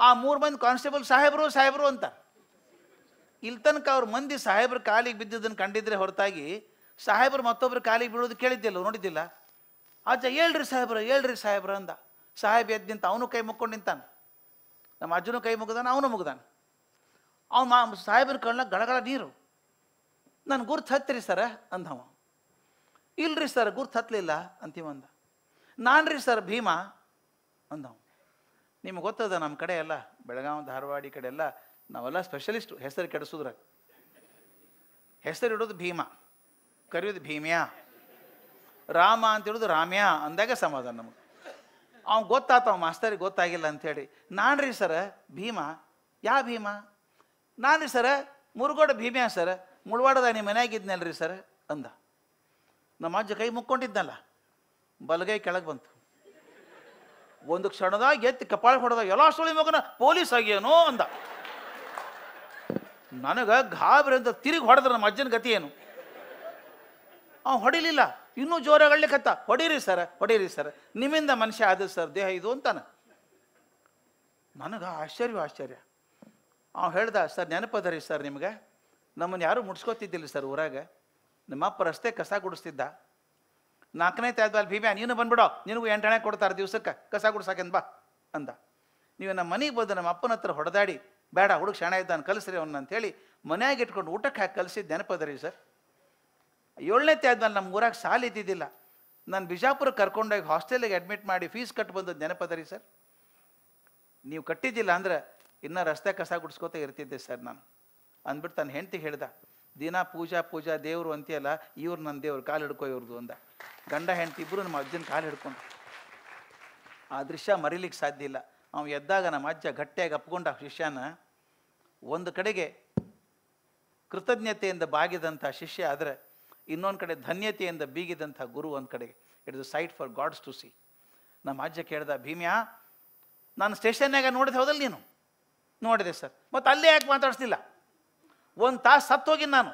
ಆ ಮೂರು ಮಂದಿ ಕಾನ್ಸ್ಟೇಬಲ್ ಸಾಹೇಬರು ಸಾಹೇಬರು ಅಂತ ಇಲ್ಲಿ ತನಕ ಅವ್ರ ಮಂದಿ ಸಾಹೇಬ್ರ ಕಾಲಿಗೆ ಬಿದ್ದಿದ್ದನ್ನು ಕಂಡಿದ್ರೆ ಹೊರತಾಗಿ ಸಾಹೇಬರು ಮತ್ತೊಬ್ಬರು ಕಾಲಿಗೆ ಬೀಳೋದು ಕೇಳಿದ್ದಿಲ್ಲ ನೋಡಿದ್ದಿಲ್ಲ ಅಜ್ಜ ಹೇಳ್ರಿ ಸಾಹೇಬ್ರ ಹೇಳ್ರಿ ಸಾಹೇಬ್ರ ಅಂದ ಸಾಹೇಬ್ ಎದ್ದು ನಿಂತ ಅವನು ಕೈ ಮುಕ್ಕೊಂಡು ನಿಂತಾನೆ ನಮ್ಮ ಅಜ್ಜನು ಕೈ ಮುಗಿದಾನೆ ಅವನು ಮುಗಿದಾನೆ ಅವ್ನು ಮಾ ಸಾಹೇಬ್ರ ಕಣ್ಣ ಗಡಗಡ ನೀರು ನಾನು ಗುರ್ತು ಹತ್ತಿರಿ ಸರ ಅಂದವ ಇಲ್ರಿ ಸರ್ ಗುರ್ತು ಹತ್ತಲಿಲ್ಲ ಅಂತೀವಂದ ನಾನು ರೀ ಸರ್ ಭೀಮಾ ಅಂದವ ನಿಮ್ಗೆ ಗೊತ್ತದ ನಮ್ಮ ಕಡೆ ಎಲ್ಲ ಬೆಳಗಾವಿ ಧಾರವಾಡಿ ಕಡೆ ಎಲ್ಲ ನಾವೆಲ್ಲ ಸ್ಪೆಷಲಿಸ್ಟು ಹೆಸರು ಹೆಸರು ಹೆಸರಿಡೋದು ಭೀಮಾ ಕರೆಯೋದು ಭೀಮ್ಯಾ ರಾಮ ಅಂತ ಹೇಳೋದು ರಾಮ್ಯ ಅಂದಾಗ ಸಮಾಧಾನ ನಮಗೆ ಅವ್ನು ಗೊತ್ತಾತ ಅವ್ನು ಮಾಸ್ತರಿಗೆ ಗೊತ್ತಾಗಿಲ್ಲ ಅಂಥೇಳಿ ನಾನು ರೀ ಸರ ಭೀಮ ಯಾ ಭೀಮ ನಾನು ರೀ ಸರ ಮುರುಗೋಡ ಭೀಮ್ಯಾ ಸರ ಮುಳವಾಡದ ನಿಮ್ಮ ಮನೆಯಾಗಿದ್ನಲ್ಲ ರೀ ಸರ ಅಂದ ನಮ್ಮ ಅಜ್ಜ ಕೈ ಮುಕ್ಕೊಂಡಿದ್ನಲ್ಲ ಬಲಗೈ ಕೆಳಗೆ ಬಂತು ಒಂದು ಕ್ಷಣದಾಗ ಎತ್ತಿ ಕಪಾಳ ಹೊಡೆದಾಗ ಎಲ್ಲ ಸುಳಿ ಮಗನ ಪೊಲೀಸ್ ಆಗ್ಯೇನೋ ಅಂದ ನನಗೆ ಗಾಬರಿ ಅಂತ ತಿರುಗಿ ಹೊಡೆದ್ರೆ ನಮ್ಮ ಅಜ್ಜನ ಗತಿ ಏನು ಅವ್ನು ಹೊಡಿಲಿಲ್ಲ ಇನ್ನೂ ಕತ್ತ ಹೊಡೀರಿ ಸರ್ ಹೊಡೀರಿ ಸರ್ ನಿಮ್ಮಿಂದ ಮನುಷ್ಯ ಆದ ಸರ್ ದೇಹ ಇದು ಅಂತಾನೆ ನನಗೆ ಆಶ್ಚರ್ಯ ಆಶ್ಚರ್ಯ ಅವ್ನು ಹೇಳ್ದ ಸರ್ ನೆನಪದರಿ ಸರ್ ನಿಮಗೆ ನಮ್ಮನ್ನು ಯಾರು ಮುಡ್ಸ್ಕೊತಿದ್ದಿಲ್ಲ ಸರ್ ಊರಾಗ ನಿಮ್ಮಪ್ಪ ರಸ್ತೆ ಕಸ ಗುಡಿಸ್ತಿದ್ದ ನಾಲ್ಕನೇ ಅಲ್ಲಿ ಭೀಮ್ಯಾ ನೀನು ಬಂದ್ಬಿಡೋ ನಿನಗೂ ಎಂಟಣೆ ಕೊಡ್ತಾರೆ ದಿವಸಕ್ಕೆ ಕಸ ಗುಡ್ಸಾಕೆಂದು ಬಾ ಅಂದ ನೀವು ನಮ್ಮ ಮನೆಗೆ ಬಂದು ನಮ್ಮ ಅಪ್ಪನ ಹತ್ರ ಹೊಡೆದಾಡಿ ಬೇಡ ಹುಡುಗ ಶಾಣೆ ಇದ್ದಾನೆ ಕಲಿಸ್ರಿ ಅವನ್ನ ಅಂತೇಳಿ ಮನೆಯಾಗ ಇಟ್ಕೊಂಡು ಊಟಕ್ಕೆ ಹಾಕಿ ಕಲಿಸಿದ್ದು ನೆನಪದರಿ ಸರ್ ಏಳನೇ ಆದ್ಮೇಲೆ ನಮ್ಮ ಊರಾಗ ಸಾಲ ಇದ್ದಿದ್ದಿಲ್ಲ ನಾನು ಬಿಜಾಪುರಕ್ಕೆ ಕರ್ಕೊಂಡೋಗಿ ಹಾಸ್ಟೆಲಿಗೆ ಅಡ್ಮಿಟ್ ಮಾಡಿ ಫೀಸ್ ಕಟ್ಟು ಬಂದದ್ದು ನೆನಪದರಿ ಸರ್ ನೀವು ಕಟ್ಟಿದ್ದಿಲ್ಲ ಅಂದ್ರೆ ಇನ್ನೂ ರಸ್ತೆ ಕಸ ಗುಡಿಸ್ಕೋತ ಇರ್ತಿದ್ದೆ ಸರ್ ನಾನು ಅಂದ್ಬಿಟ್ಟು ತನ್ನ ಹೆಂಡತಿ ಹೇಳ್ದೆ ದಿನ ಪೂಜಾ ಪೂಜಾ ದೇವರು ಅಂತೀಯಲ್ಲ ಇವ್ರು ನನ್ನ ದೇವ್ರು ಕಾಲು ಹಿಡ್ಕೊ ಇವ್ರದ್ದು ಅಂದ ಗಂಡ ಹೆಂಡತಿ ಇಬ್ಬರು ನಮ್ಮ ಅಜ್ಜನ ಕಾಲು ಹಿಡ್ಕೊಂಡು ಆ ದೃಶ್ಯ ಮರಿಲಿಕ್ಕೆ ಸಾಧ್ಯ ಇಲ್ಲ ಅವ್ನು ಎದ್ದಾಗ ನಮ್ಮ ಅಜ್ಜ ಗಟ್ಟಿಯಾಗಿ ಅಪ್ಕೊಂಡ ಶಿಷ್ಯನ ಒಂದು ಕಡೆಗೆ ಕೃತಜ್ಞತೆಯಿಂದ ಬಾಗಿದಂಥ ಶಿಷ್ಯ ಆದರೆ ಇನ್ನೊಂದು ಕಡೆ ಧನ್ಯತೆಯಿಂದ ಬೀಗಿದಂಥ ಗುರು ಒಂದು ಕಡೆ it is sight for gods to see ನಮ್ಮ ಅಜ್ಜ ಕೇಳ್ದ ಭೀಮ್ಯಾ ನಾನು ಸ್ಟೇಷನ್ನಾಗ ನೋಡಿದೆ ಹೌದಲ್ಲ ನೀನು ನೋಡಿದೆ ಸರ್ ಮತ್ತು ಅಲ್ಲೇ ಯಾಕೆ ಮಾತಾಡಿಸ್ಲಿಲ್ಲ ಒಂದು ತಾಸು ಸತ್ತೋಗಿನ ನಾನು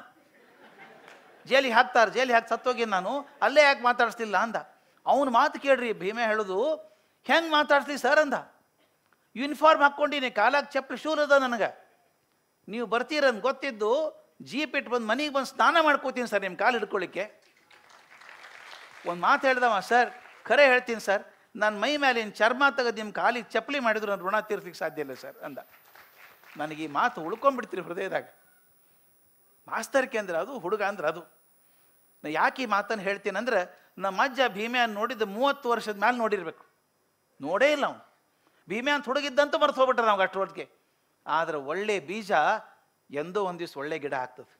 ಜೇಲಿಗೆ ಹಾಕ್ತಾರೆ ಜೇಲಿಗೆ ಹಾಕಿ ಸತ್ತೋಗಿನ ನಾನು ಅಲ್ಲೇ ಯಾಕೆ ಮಾತಾಡಿಸ್ಲಿಲ್ಲ ಅಂದ ಅವನು ಮಾತು ಕೇಳ್ರಿ ಭೀಮೆ ಹೇಳೋದು ಹೆಂಗೆ ಮಾತಾಡ್ಸ್ಲಿ ಸರ್ ಅಂದ ಯೂನಿಫಾರ್ಮ್ ಹಾಕ್ಕೊಂಡಿನಿ ಕಾಲಾಗ ಚಪ್ಪಲಿ ಶೂರ್ ಅದ ನನಗೆ ನೀವು ಬರ್ತೀರನ್ ಗೊತ್ತಿದ್ದು ಜೀಪ್ ಇಟ್ಟು ಬಂದು ಮನೆಗೆ ಬಂದು ಸ್ನಾನ ಮಾಡ್ಕೋತೀನಿ ಸರ್ ನಿಮ್ಮ ಕಾಲು ಹಿಡ್ಕೊಳ್ಳಿಕ್ಕೆ ಒಂದು ಮಾತು ಹೇಳ್ದವ ಸರ್ ಖರೆ ಹೇಳ್ತೀನಿ ಸರ್ ನನ್ನ ಮೈ ಮೇಲಿನ ಚರ್ಮ ತೆಗೆದು ನಿಮ್ಮ ಕಾಲಿಗೆ ಚಪ್ಪಲಿ ಮಾಡಿದ್ರು ನಾನು ಋಣ ತೀರ್ಸಲಿಕ್ಕೆ ಸಾಧ್ಯ ಇಲ್ಲ ಸರ್ ಅಂದ ನನಗೆ ಈ ಮಾತು ಉಳ್ಕೊಂಡ್ಬಿಡ್ತೀರಿ ಹೃದಯದಾಗ ಮಾಸ್ತರ್ಕೆ ಅಂದ್ರೆ ಅದು ಹುಡುಗ ಅಂದ್ರೆ ಅದು ನಾ ಯಾಕೆ ಈ ಮಾತನ್ನು ಹೇಳ್ತೀನಂದ್ರೆ ನಮ್ಮ ಅಜ್ಜ ಭೀಮೆ ನೋಡಿದ ಮೂವತ್ತು ವರ್ಷದ ಮೇಲೆ ನೋಡಿರಬೇಕು ನೋಡೇ ಇಲ್ಲ ಅವನು ಭೀಮೆ ಅಂತ ಹುಡುಗಿದ್ದಂತೂ ಮರೆತು ಹೋಗ್ಬಿಟ್ರೆ ನಮ್ಗೆ ಅಷ್ಟರೊಳಗೆ ಆದರೆ ಒಳ್ಳೆ ಬೀಜ ಎಂದೋ ಒಂದು ದಿವಸ ಒಳ್ಳೆ ಗಿಡ ಆಗ್ತದೆ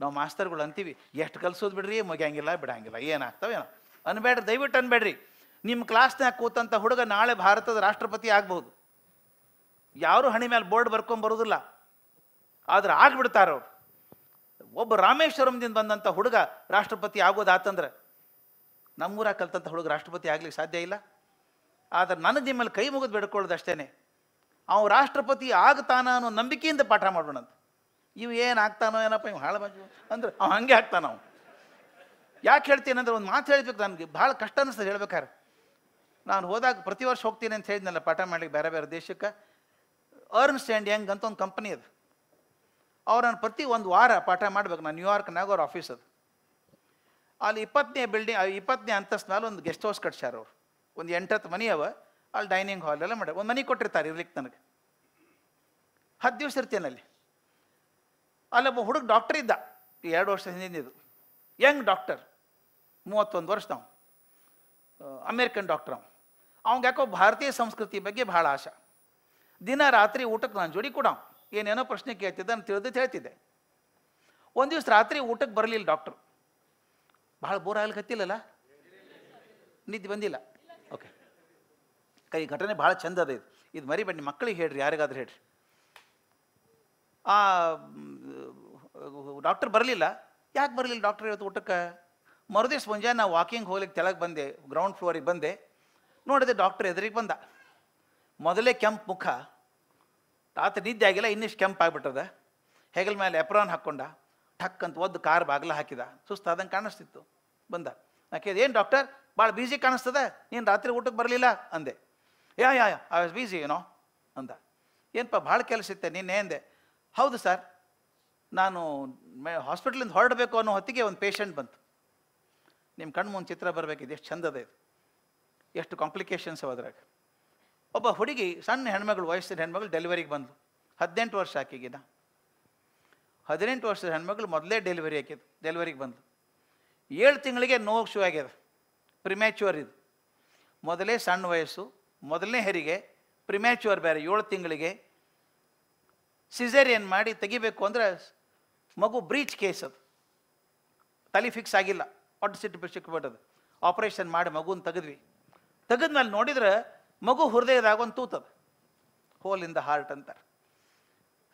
ನಾವು ಮಾಸ್ತರ್ಗಳು ಅಂತೀವಿ ಎಷ್ಟು ಕಲಿಸೋದು ಬಿಡ್ರಿ ಮುಗಿಯಂಗಿಲ್ಲ ಬಿಡಂಗಿಲ್ಲ ಏನಾಗ್ತಾವೇನೋ ಅನ್ಬೇಡ್ರಿ ದಯವಿಟ್ಟು ಅನ್ಬೇಡ್ರಿ ನಿಮ್ಮ ಕ್ಲಾಸ್ನಾಗ ಕೂತಂಥ ಹುಡುಗ ನಾಳೆ ಭಾರತದ ರಾಷ್ಟ್ರಪತಿ ಆಗ್ಬೋದು ಯಾರು ಹಣಿ ಮೇಲೆ ಬೋರ್ಡ್ ಬರ್ಕೊಂಬರೋದಿಲ್ಲ ಆದ್ರೆ ಆಗ್ಬಿಡ್ತಾರ ಅವ್ರು ಒಬ್ಬ ರಾಮೇಶ್ವರಂದಿಂದ ಬಂದಂಥ ಹುಡುಗ ರಾಷ್ಟ್ರಪತಿ ಆಗೋದಾತಂದ್ರೆ ನಮ್ಮೂರ ಕಲ್ತಂಥ ಹುಡುಗ ರಾಷ್ಟ್ರಪತಿ ಆಗ್ಲಿಕ್ಕೆ ಸಾಧ್ಯ ಇಲ್ಲ ಆದ್ರೆ ನನಗೆ ನಿಮ್ಮಲ್ಲಿ ಕೈ ಮುಗಿದು ಬೇಡ್ಕೊಳ್ಳೋದು ಅಷ್ಟೇ ಅವ್ನು ರಾಷ್ಟ್ರಪತಿ ಆಗ್ತಾನ ಅನ್ನೋ ನಂಬಿಕೆಯಿಂದ ಪಾಠ ಮಾಡೋಣಂತ ಇವು ಏನು ಆಗ್ತಾನೋ ಏನಪ್ಪ ಇವ್ ಹಾಳು ಬಾಜು ಅಂದ್ರೆ ಅವ್ ಹಾಗೆ ಹಾಕ್ತಾನ ನಾವು ಯಾಕೆ ಹೇಳ್ತೀನಿ ಅಂದ್ರೆ ಒಂದು ಮಾತು ಹೇಳ್ಬೇಕು ನನಗೆ ಭಾಳ ಕಷ್ಟ ಅನಿಸ್ತದೆ ಹೇಳ್ಬೇಕಾರೆ ನಾನು ಹೋದಾಗ ಪ್ರತಿ ವರ್ಷ ಹೋಗ್ತೀನಿ ಅಂತ ಹೇಳಿದ್ನಲ್ಲ ಪಾಠ ಮಾಡ್ಲಿಕ್ಕೆ ಬೇರೆ ಬೇರೆ ದೇಶಕ್ಕೆ ಅರ್ನ್ ಸ್ಟ್ಯಾಂಡ್ ಯಂಗ್ ಅಂತ ಒಂದು ಕಂಪ್ನಿ ಅದು ಅವ್ರನ್ನ ಪ್ರತಿ ಒಂದು ವಾರ ಪಾಠ ಮಾಡ್ಬೇಕು ನಾನು ನ್ಯೂಯಾರ್ಕ್ನಾಗ ಅವ್ರ ಆಫೀಸ್ ಅದು ಅಲ್ಲಿ ಇಪ್ಪತ್ತನೇ ಬಿಲ್ಡಿಂಗ್ ಇಪ್ಪತ್ತನೇ ಅಂತಸ್ತಿನಲ್ಲಿ ಒಂದು ಗೆಸ್ಟ್ ಹೌಸ್ ಕಟ್ಸ್ಯಾರ ಅವ್ರು ಒಂದು ಎಂಟತ್ತು ಮನಿ ಅವ ಅಲ್ಲಿ ಡೈನಿಂಗ್ ಹಾಲ್ ಎಲ್ಲ ಮಾಡ್ಯಾರ ಒಂದು ಮನೆ ಕೊಟ್ಟಿರ್ತಾರೆ ಇರ್ಲಿಕ್ಕೆ ನನಗೆ ಹತ್ತು ದಿವಸ ಇರ್ತೇನೆ ಅಲ್ಲಿ ಅಲ್ಲ ಒಬ್ಬ ಹುಡುಗ ಡಾಕ್ಟರ್ ಇದ್ದ 2 ವರ್ಷದಿಂದ ಇದು ಯಂಗ್ ಡಾಕ್ಟರ್ 31 ವರ್ಷದವ ಅಮೆರಿಕನ್ ಡಾಕ್ಟರ್ ಅವನು ಯಾಕೋ ಭಾರತೀಯ ಸಂಸ್ಕೃತಿ ಬಗ್ಗೆ ಬಹಳ ಆಸೆ ದಿನ ರಾತ್ರಿ ಊಟಕ್ಕೆ ನಾನು ಜೋಡಿ ಕುಡಾ ಏನು ಏನೋ ಪ್ರಶ್ನೆ ಕೇಳ್ತಿದ್ದ ನಾನು ತಿಳ್ದ ತ ಹೇಳ್ತಿದೆ ಒಂದು ದಿನ ರಾತ್ರಿ ಊಟಕ್ಕೆ ಬರಲಿಲ್ಲ ಡಾಕ್ಟರ್ ಬಹಳ ಬೋರ್ ಆಯ ಲಕ್ಕ ತಿಲ್ಲಾ ನಿದ್ದೆ ಬಂದಿಲ್ಲ ಓಕೆ ಕೈ ಘಟನೆ ಬಹಳ ಚಂದ ಇದೆ ಇದು ಮರಿಬೇಡಿ ಮಕ್ಕಳಿಗೆ ಹೇಳ್್ರಿ ಯಾರಿಗಾದರೂ ಹೇಳ್್ರಿ ಆ ಡಾಕ್ಟರ್ ಬರಲಿಲ್ಲ ಯಾಕೆ ಬರಲಿಲ್ಲ ಡಾಕ್ಟರ್ ಇವತ್ತು ಊಟಕ್ಕೆ ಮರುದಿವ್ಸ ಮುಂಜಾನೆ ನಾವು ವಾಕಿಂಗ್ ಹೋಗ್ಲಿಕ್ಕೆ ತೆಳಗೆ ಬಂದೆ ಗ್ರೌಂಡ್ ಫ್ಲೋರಿಗೆ ಬಂದೆ ನೋಡಿದೆ ಡಾಕ್ಟರ್ ಎದುರಿಗೆ ಬಂದ ಮೊದಲೇ ಕೆಂಪು ಮುಖ ರಾತ್ರಿ ನಿದ್ದೆ ಆಗಿಲ್ಲ ಇನ್ನಿಷ್ಟು ಕೆಂಪು ಆಗಿಬಿಟ್ಟದ ಹೆಗಲ ಮೇಲೆ ಎಪ್ರಾನ್ ಹಾಕ್ಕೊಂಡ ಠಕ್ ಅಂತ ಒದ್ದು ಕಾರ್ ಬಾಗಿಲ ಹಾಕಿದ ಸುಸ್ತಾದಂಗೆ ಕಾಣಿಸ್ತಿತ್ತು ಬಂದ ನಾ ಕೇಳಿದೆ ಏನು ಡಾಕ್ಟರ್ ಭಾಳ ಬ್ಯುಸಿ ಕಾಣಿಸ್ತದೆ ನೀನು ರಾತ್ರಿ ಊಟಕ್ಕೆ ಬರಲಿಲ್ಲ ಅಂದೆ yeah yeah I was busy ಏನೋ ಅಂದ ಏನಪ್ಪ ಭಾಳ ಕೆಲಸ ಇತ್ತೆ ನಿನ್ನೆ ಅಂದೆ ಹೌದು ಸರ್ ನಾನು ಹಾಸ್ಪಿಟ್ಲಿಂದ ಹೊರಡಬೇಕು ಅನ್ನೋ ಹೊತ್ತಿಗೆ ಒಂದು ಪೇಷಂಟ್ ಬಂತು ನಿಮ್ಮ ಕಣ್ಣು ಮುಂದೆ ಚಿತ್ರ ಬರಬೇಕಿದೆ ಎಷ್ಟು ಚಂದದ ಇದು ಎಷ್ಟು ಕಾಂಪ್ಲಿಕೇಶನ್ಸ್ ಅದ್ರಾಗ ಒಬ್ಬ ಹುಡುಗಿ ಸಣ್ಣ ಹೆಣ್ಮಗಳು ವಯಸ್ಸಿನ ಹೆಣ್ಮಗಳು ಡೆಲಿವರಿಗೆ ಬಂದು ಹದಿನೆಂಟು ವರ್ಷ ಆಕಿಗಿನ ಹದಿನೆಂಟು ವರ್ಷದ ಹೆಣ್ಮಗಳು ಮೊದಲೇ ಡೆಲಿವರಿ ಹಾಕಿದ್ದು ಡೆಲಿವರಿಗೆ ಬಂದು ಏಳು ತಿಂಗಳಿಗೆ ನೋವು ಶೂ ಆಗ್ಯದ ಪ್ರಿಮ್ಯಾಚುವರ್ ಇದು ಮೊದಲೇ ಸಣ್ಣ ವಯಸ್ಸು ಮೊದಲನೇ ಹೆರಿಗೆ ಪ್ರಿಮ್ಯಾಚುವರ್ ಬೇರೆ ಏಳು ತಿಂಗಳಿಗೆ ಸಿಜೇರಿಯನ್ ಮಾಡಿ ತೆಗಿಬೇಕು ಅಂದರೆ ಮಗು ಬ್ರೀಚ್ ಕೇಸ್ ಅದು ತಲೆ ಫಿಕ್ಸ್ ಆಗಿಲ್ಲ ಒಟ್ಟು ಸಿಟ್ಟು ಸಿಕ್ಬಿಟ್ಟದು ಆಪ್ರೇಷನ್ ಮಾಡಿ ಮಗುನ ತೆಗೆದ್ವಿ ತೆಗೆದ್ಮೇಲೆ ನೋಡಿದ್ರೆ ಮಗು ಹೃದಯದಾಗ ಒಂದು ತೂತದ ಹೋಲ್ ಇನ್ ದ ಹಾರ್ಟ್ ಅಂತಾರೆ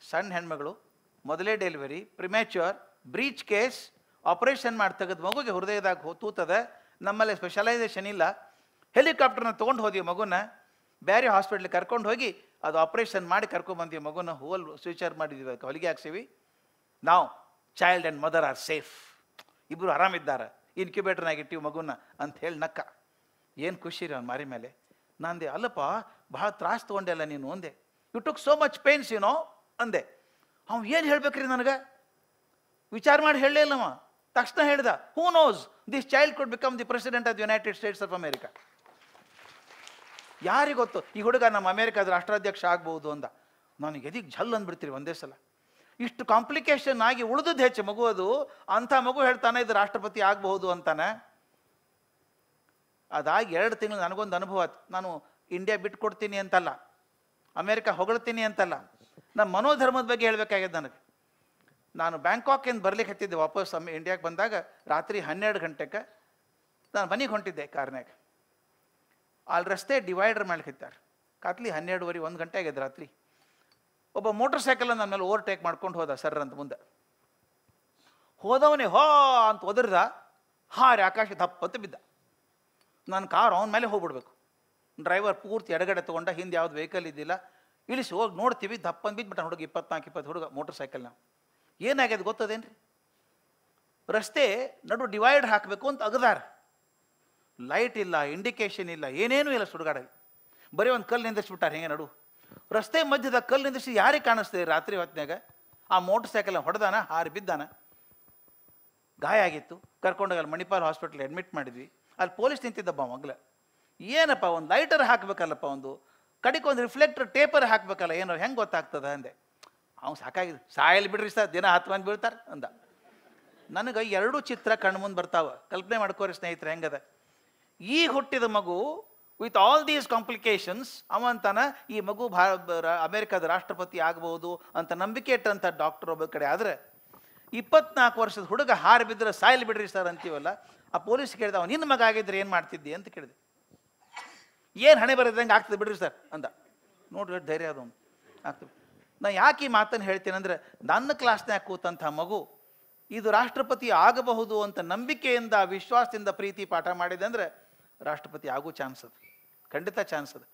ಸಣ್ಣ ಹೆಣ್ಮಗಳು ಮೊದಲೇ delivery premature breech case operation ಮಾಡಿ ತೆಗೆದ್ ಮಗುಗೆ ಹೃದಯದಾಗ ಹೋ ತೂತದೆ ನಮ್ಮಲ್ಲಿ ಸ್ಪೆಷಲೈಸೇಷನ್ ಇಲ್ಲ ಹೆಲಿಕಾಪ್ಟರ್ನ ತೊಗೊಂಡು ಹೋದ್ವಿ ಮಗುನ ಬೇರೆ ಹಾಸ್ಪಿಟ್ಲಿಗೆ ಕರ್ಕೊಂಡು ಹೋಗಿ ಅದು ಆಪ್ರೇಷನ್ ಮಾಡಿ ಕರ್ಕೊಂಡ್ಬಂದ್ವಿ ಮಗುನ ಹೋಲ್ ಸ್ವಿಚರ್ ಮಾಡಿದ್ವಿ ಹೊಲಿಗೆ ಹಾಕ್ಸೀವಿ ನಾವು child and mother are safe ಇಬ್ಬರು ಆರಾಮಿದ್ದಾರೆ ಇನ್ಕ್ಯುಬೇಟರ್ನಾಗ ಇಟ್ಟಿವಿ ಮಗುನ ಅಂತ ಹೇಳಿ ನಕ್ಕ ಏನು ಖುಷಿ ರೀ ಅವ್ನು ಮಾರಿ ಮೇಲೆ ನಂದೆ ಅಲ್ಲಪ್ಪ ಭಾಳ ತ್ರಾಸು ತೊಗೊಂಡೆಲ್ಲ ನೀನು ಒಂದೆ you took so much pains ಏನೋ ಅಂದೆ ಅವ್ನು ಏನು ಹೇಳ್ಬೇಕ್ರಿ ನನಗೆ ವಿಚಾರ ಮಾಡಿ ಹೇಳಲೇ ಇಲ್ಲವ ತಕ್ಷಣ ಹೇಳ್ದ who knows this child could become the president of the United States of America ಯಾರಿಗೆ ಗೊತ್ತು ಈ ಹುಡುಗ ನಮ್ಮ ಅಮೇರಿಕಾದ ರಾಷ್ಟ್ರಾಧ್ಯಕ್ಷ ಆಗ್ಬೋದು ಅಂದ ನನಗೆ ಎದಿಗೆ ಝಲ್ ಅಂದ್ಬಿಡ್ತೀರಿ ಒಂದೇ ಸಲ ಇಷ್ಟು ಕಾಂಪ್ಲಿಕೇಶನ್ ಆಗಿ ಉಳಿದದ್ದು ಹೆಚ್ಚು ಮಗು ಅದು ಅಂಥ ಮಗು ಹೇಳ್ತಾನೆ ಇದು ರಾಷ್ಟ್ರಪತಿ ಆಗಬಹುದು ಅಂತಾನೆ ಅದಾಗಿ ಎರಡು ತಿಂಗಳು ನನಗೊಂದು ಅನುಭವ ನಾನು ಇಂಡಿಯಾ ಬಿಟ್ಟು ಕೊಡ್ತೀನಿ ಅಂತಲ್ಲ ಅಮೇರಿಕಾ ಹೊಗಳ್ತೀನಿ ಅಂತಲ್ಲ ನಮ್ಮ ಮನೋಧರ್ಮದ ಬಗ್ಗೆ ಹೇಳಬೇಕಾಗಿದೆ ನನಗೆ ನಾನು ಬ್ಯಾಂಕಾಕಿಂದ ಬರ್ಲಿಕ್ಕೆ ಹತ್ತಿದ್ದೆ ವಾಪಸ್ ಇಂಡಿಯಾಗೆ ಬಂದಾಗ ರಾತ್ರಿ ಹನ್ನೆರಡು ಗಂಟೆಗೆ ನಾನು ಮನೆಗೆ ಹೊಂಟಿದ್ದೆ ಕಾರ್ನಾಗ ಅಲ್ಲಿ ರಸ್ತೆ ಡಿವೈಡರ್ ಹತ್ತಾರೆ ಕಾತ್ಲಿ ಹನ್ನೆರಡುವರೆ ಒಂದು ಗಂಟೆ ಆಗಿದೆ ರಾತ್ರಿ ಒಬ್ಬ ಮೋಟರ್ ಸೈಕಲ್ ನನ್ನ ಮೇಲೆ ಓವರ್ಟೇಕ್ ಮಾಡ್ಕೊಂಡು ಹೋದ ಸರ್ ಅಂತ ಮುಂದೆ ಹೋದವನೇ ಹೋ ಅಂತ ಒದರ್ದ ಹಾರಿ ಆಕಾಶ ಅಂತ ಬಿದ್ದ ನನ್ನ ಕಾರ್ ಅವನ ಮೇಲೆ ಹೋಗ್ಬಿಡ್ಬೇಕು ಡ್ರೈವರ್ ಪೂರ್ತಿ ಎಡಗಡೆ ತೊಗೊಂಡ ಹಿಂದೆ ಯಾವ್ದು ವೆಹಿಕಲ್ ಇದ್ದಿಲ್ಲ ಇಳಿಸಿ ಹೋಗಿ ನೋಡ್ತೀವಿ ದಪ್ಪನ್ ಬಿದ್ದುಬಿಟ್ಟ ಹುಡುಗ ಇಪ್ಪತ್ನಾಲ್ಕು ಇಪ್ಪತ್ತು ಹುಡುಗ ಮೋಟರ್ ಸೈಕಲ್ನ ಏನಾಗ್ಯದ ಗೊತ್ತದೇನ್ರಿ ರಸ್ತೆ ನಡು ಡಿವೈಡ್ ಹಾಕಬೇಕು ಅಂತ ಅಗದಾರ ಲೈಟ್ ಇಲ್ಲ ಇಂಡಿಕೇಶನ್ ಇಲ್ಲ ಏನೇನೂ ಇಲ್ಲ ಸುಡುಗಾಡಲ್ಲಿ ಬರೀ ಒಂದು ಕಲ್ಲು ನಿಂದಿಸ್ಬಿಟ್ಟಾರೆ ಹೇಗೆ ನಡು ರಸ್ತೆ ಮಧ್ಯದ ಕಲ್ಲು ನಿಂದಿಸಿ ಯಾರಿಗೆ ಕಾಣಿಸ್ತದೆ ರಾತ್ರಿ ಹೊತ್ತಿನಾಗ ಆ ಮೋಟರ್ ಸೈಕಲ್ ಹೊಡೆದಾನ ಹಾರಿ ಬಿದ್ದಾನ ಗಾಯ ಆಗಿತ್ತು ಕರ್ಕೊಂಡೋಗಿ ಅಲ್ಲಿ ಮಣಿಪಾಲ್ ಹಾಸ್ಪಿಟಲ್ ಅಡ್ಮಿಟ್ ಮಾಡಿದ್ವಿ ಅಲ್ಲಿ ಪೊಲೀಸ್ ನಿಂತಿದ್ದಪ್ಪ ಮಗ್ಲ ಏನಪ್ಪ ಒಂದು ಲೈಟರ್ ಹಾಕಬೇಕಲ್ಲಪ್ಪ ಒಂದು ಕಡೆಗೆ ಒಂದು ರಿಫ್ಲೆಕ್ಟರ್ ಟೇಪರ್ ಹಾಕಬೇಕಲ್ಲ ಏನೋ ಹೆಂಗೆ ಗೊತ್ತಾಗ್ತದ ಅಂದೆ ಅವ್ನು ಸಾಕಾಗಿ ಸಾಯಲ್ಲಿ ಬಿಡ್ರಿ ಸರ್ ದಿನ ಹತ್ತು ಮಂದಿ ಬೀಳ್ತಾರೆ ಅಂದ ನನಗೆ ಎರಡೂ ಚಿತ್ರ ಕಣ್ಮುಂದೆ ಬರ್ತಾವ ಕಲ್ಪನೆ ಮಾಡ್ಕೋರಿ ಸ್ನೇಹಿತರೆ ಹೆಂಗದ ಈಗ ಹುಟ್ಟಿದ ಮಗು ವಿತ್ ಆಲ್ ದೀಸ್ ಕಾಂಪ್ಲಿಕೇಶನ್ಸ್ ಅವಂತನ ಈ ಮಗು ಭಾರ ಅಮೇರಿಕಾದ ರಾಷ್ಟ್ರಪತಿ ಆಗಬಹುದು ಅಂತ ನಂಬಿಕೆ ಇಟ್ಟಂಥ ಡಾಕ್ಟರ್ ಒಬ್ಬ ಕಡೆ ಆದರೆ ಇಪ್ಪತ್ನಾಲ್ಕು ವರ್ಷದ ಹುಡುಗ ಹಾರು ಬಿದ್ದರೆ ಸಾಯಲ್ ಬಿಡ್ರಿ ಸರ್ ಅಂತೀವಲ್ಲ ಆ ಪೊಲೀಸ್ ಕೇಳಿದ ಅವನು ನಿನ್ನ ಮಗ ಆಗಿದ್ರೆ ಏನು ಮಾಡ್ತಿದ್ದಿ ಅಂತ ಕೇಳಿದೆ ಏನು ಹಣೆ ಬರೋದಂಗೆ ಆಗ್ತದೆ ಬಿಡ್ರಿ ಸರ್ ಅಂದ ನೋಡ್ರಿ ಧೈರ್ಯ ಅದು ಆಗ್ತದೆ ನಾನು ಯಾಕೆ ಈ ಮಾತನ್ನು ಹೇಳ್ತೇನೆ ಅಂದರೆ ನನ್ನ ಕ್ಲಾಸ್ನ್ಯಾಗ ಕೂತಂಥ ಮಗು ಇದು ರಾಷ್ಟ್ರಪತಿ ಆಗಬಹುದು ಅಂತ ನಂಬಿಕೆಯಿಂದ ವಿಶ್ವಾಸದಿಂದ ಪ್ರೀತಿ ಪಾಠ ಮಾಡಿದೆ ಅಂದರೆ ರಾಷ್ಟ್ರಪತಿ ಆಗೋ ಚಾನ್ಸ್ ಅದು ಖಂಡಿತ ಚಾನ್ಸ್ ಇದೆ